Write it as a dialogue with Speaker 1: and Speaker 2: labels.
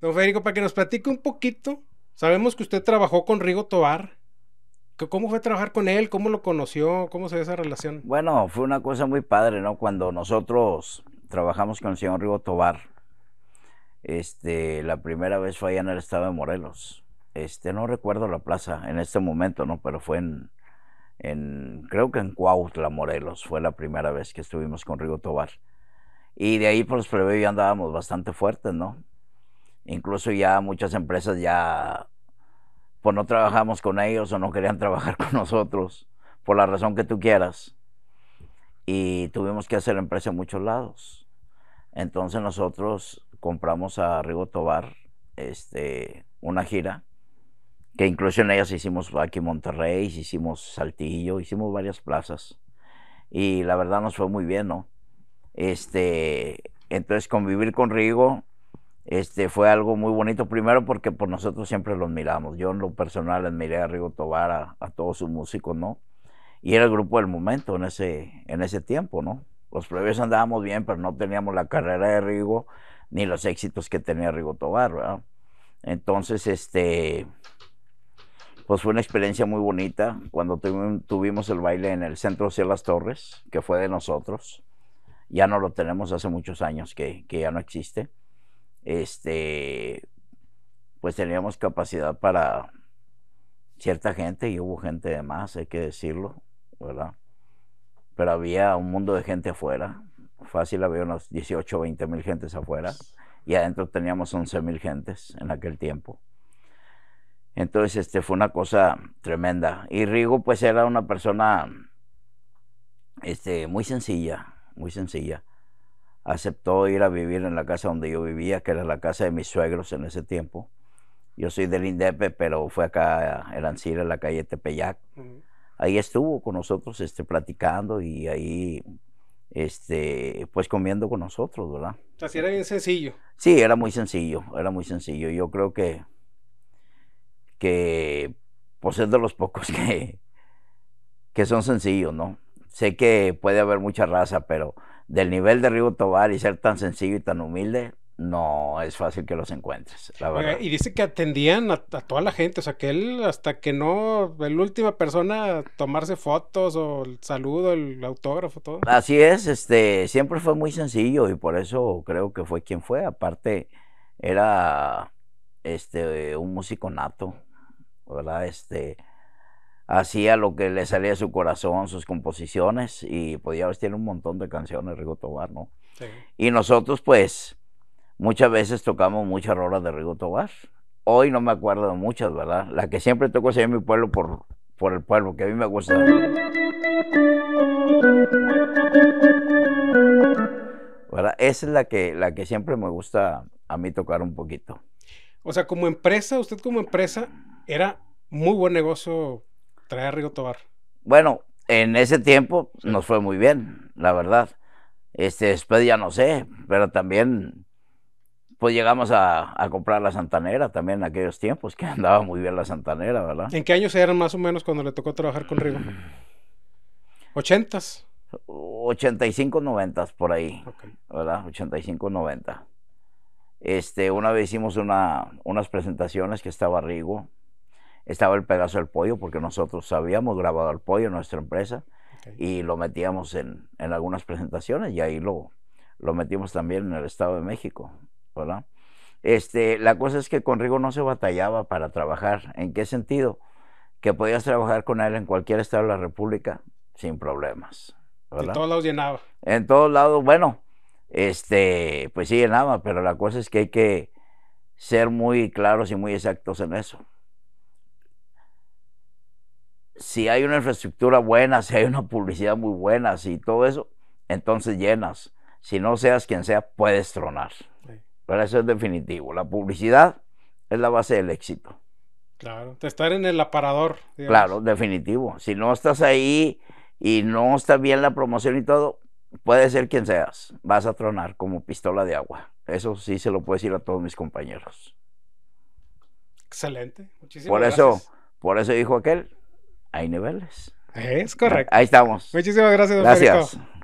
Speaker 1: Don Federico, para que nos platique un poquito, sabemos que usted trabajó con Rigo Tobar. ¿Cómo fue trabajar con él? ¿Cómo lo conoció? ¿Cómo se ve esa relación?
Speaker 2: Bueno, fue una cosa muy padre, ¿no? Cuando nosotros trabajamos con el señor Rigo Tobar, este, la primera vez fue allá en el estado de Morelos. Este, no recuerdo la plaza en este momento, ¿no? Pero fue en, creo que en Cuautla, Morelos, fue la primera vez que estuvimos con Rigo Tobar. Y de ahí, pues, previo ya andábamos bastante fuertes, ¿no? Incluso ya muchas empresas ya, pues no trabajamos con ellos o no querían trabajar con nosotros, por la razón que tú quieras. Y tuvimos que hacer empresa en muchos lados. Entonces nosotros compramos a Rigo Tobar este, una gira, que incluso en ellas hicimos aquí en Monterrey, hicimos Saltillo, hicimos varias plazas. Y la verdad nos fue muy bien, ¿no? Este, entonces convivir con Rigo este, fue algo muy bonito. Primero porque por pues, nosotros siempre los miramos. Yo en lo personal admiré a Rigo Tobar, a, todos sus músicos, ¿no? Y era el grupo del momento en ese, en ese tiempo, ¿no? Los previos andábamos bien, pero no teníamos la carrera de Rigo ni los éxitos que tenía Rigo Tobar, ¿verdad? Entonces, este, pues fue una experiencia muy bonita cuando tuvimos el baile en el Centro Cielo las Torres, que fue de nosotros. Ya no lo tenemos hace muchos años que, que ya no existe este, pues teníamos capacidad para cierta gente y hubo gente de más, hay que decirlo, ¿verdad? Pero había un mundo de gente afuera, fácil había unos 18 o 20 mil gentes afuera y adentro teníamos 11 mil gentes en aquel tiempo. Entonces este, fue una cosa tremenda. Y Rigo pues era una persona este, muy sencilla, muy sencilla aceptó ir a vivir en la casa donde yo vivía, que era la casa de mis suegros en ese tiempo. Yo soy del INDEPE, pero fue acá en Ancira, en la calle Tepeyac. Ahí estuvo con nosotros este, platicando y ahí este, pues comiendo con nosotros, ¿verdad?
Speaker 1: Así era bien sencillo.
Speaker 2: Sí, era muy sencillo, era muy sencillo. Yo creo que, que pues es de los pocos que, que son sencillos, ¿no? Sé que puede haber mucha raza, pero del nivel de Rigo Tobar y ser tan sencillo y tan humilde, no es fácil que los encuentres, la verdad. Y
Speaker 1: dice que atendían a, toda la gente, o sea, que él hasta que no, la última persona tomarse fotos o el saludo, el autógrafo, todo. Así es,
Speaker 2: este, siempre fue muy sencillo y por eso creo que fue quien fue. Aparte, era este, un músico nato, ¿verdad? Este, hacía lo que le salía de su corazón, sus composiciones, y podía pues, haber tiene un montón de canciones, Rigo Tobar, ¿no? Y nosotros, pues, muchas veces tocamos muchas rolas de Rigo Tobar. Hoy no me acuerdo de muchas, ¿verdad? La que siempre toco es en mi pueblo por, por el pueblo, que a mí me gusta. ¿Verdad? Esa es la que, la que siempre me gusta a mí tocar un poquito.
Speaker 1: O sea, como empresa, usted como empresa, era muy buen negocio Trae a Rigo Tobar.
Speaker 2: Bueno, en ese tiempo nos fue muy bien, la verdad. Este, después ya no sé, pero también pues llegamos a, comprar la Santanera también en aquellos tiempos, que andaba muy bien la Santanera, ¿verdad?
Speaker 1: ¿En qué años eran más o menos cuando le tocó trabajar con Rigo?
Speaker 2: Ochenta y 85, noventas por ahí, ¿verdad? 85, 90. Este, una vez hicimos una, unas presentaciones que estaba Rigo, estaba el pedazo del pollo, porque nosotros habíamos grabado el pollo en nuestra empresa y lo metíamos en, algunas presentaciones y ahí lo, lo metimos también en el Estado de México, ¿verdad? Este, la cosa es que con Rigo no se batallaba para trabajar. ¿En qué sentido? Que podías trabajar con él en cualquier estado de la República sin problemas. En todos lados llenaba. En todos lados, bueno, este, pues sí llenaba, pero la cosa es que hay que ser muy claros y muy exactos en eso si hay una infraestructura buena, si hay una publicidad muy buena, si todo eso, entonces llenas. Si no seas quien sea, puedes tronar. Pero eso es definitivo. La publicidad es la base del éxito.
Speaker 1: Claro, te estar en el aparador. Claro,
Speaker 2: definitivo. Si no estás ahí y no está bien la promoción y todo, puedes ser quien seas. Vas a tronar como pistola de agua. Eso sí se lo puedo decir a todos mis compañeros.
Speaker 1: Excelente, muchísimas por Eso,
Speaker 2: por eso dijo aquel, hay niveles. Es ah, correcto. Ahí estamos. Muchísimas gracias, Gracias.